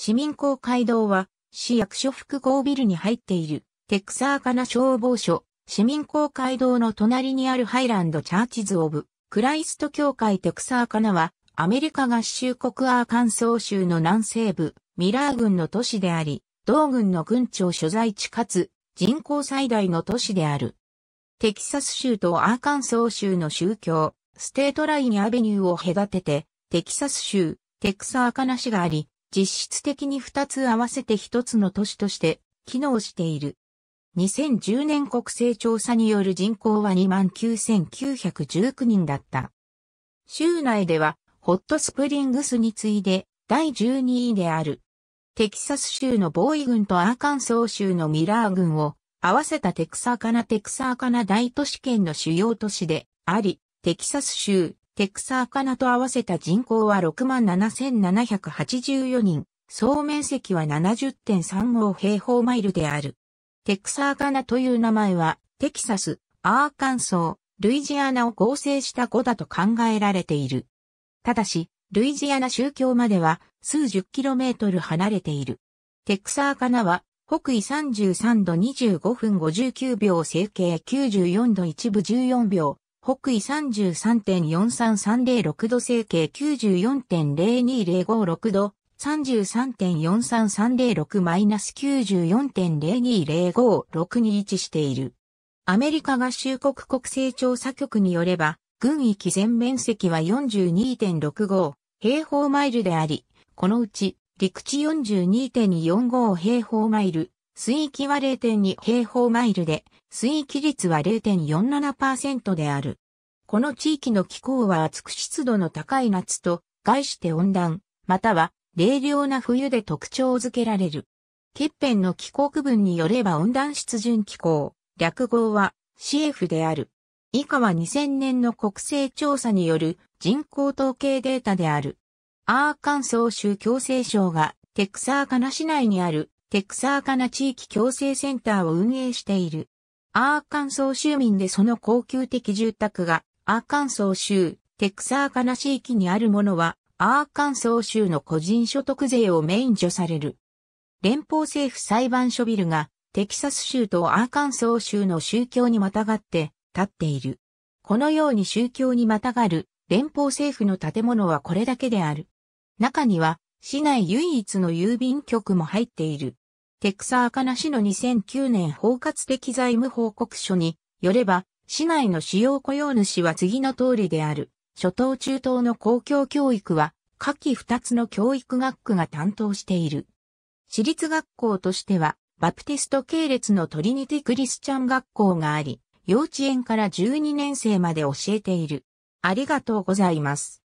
市民公会堂は、市役所複合ビルに入っている、テクサーカナ消防署、市民公会堂の隣にあるハイランドチャーチズ・オブ・クライスト教会テクサーカナは、アメリカ合衆国アーカンソー州の南西部、ミラー郡の都市であり、同郡の郡庁所在地かつ、人口最大の都市である。テキサス州とアーカンソー州の宗教、ステートラインアベニューを隔てて、テキサス州、テクサーカナ市があり、実質的に2つ合わせて1つの都市として機能している。2010年国勢調査による人口は29,919人だった。州内ではホットスプリングスに次いで第12位である。テキサス州のボーイ軍とアーカンソー州のミラー軍を合わせたテクサーカナテクサーカナ大都市圏の主要都市であり、テキサス州、テクサーカナと合わせた人口は67,784人、総面積は70.35平方マイルである。テクサーカナという名前は、テキサス、アーカンソー、ルイジアナを合成した語だと考えられている。ただし、ルイジアナ宗教までは数十キロメートル離れている。テクサーカナは北緯33度25分59秒整形94度一部14秒北緯33.43306度西形94.02056度、3 3 4 3 3 0 6 9 4 0 2 0 5 6に位置している。アメリカ合衆国国勢調査局によれば、軍域全面積は42.65平方マイルであり、このうち陸地42.45平方マイル、水域は0.2平方マイルで、水域率は0.47%である。この地域の気候は厚く湿度の高い夏と、概して温暖、または冷涼な冬で特徴づけられる。欠片の気候区分によれば温暖湿潤気候、略号は CF である。以下は2000年の国勢調査による人口統計データである。アーカンソー州強制省がテクサーカナ市内にあるテクサーカナ地域共生センターを運営している。アーカンソー州民でその高級的住宅が、アーカンソー州、テクサーカナ地域にあるものは、アーカンソー州の個人所得税を免除される。連邦政府裁判所ビルが、テキサス州とアーカンソー州の宗教にまたがって立っている。このように宗教にまたがる連邦政府の建物はこれだけである。中には市内唯一の郵便局も入っている。テクサーカナ市の2009年包括的財務報告書によれば、市内の主要雇用主は次の通りである。初等中等の公共教育は、下記2つの教育学区が担当している。私立学校としては、バプテスト系列のトリニティ・クリスチャン学校があり、幼稚園から12年生まで教えている。ありがとうございます。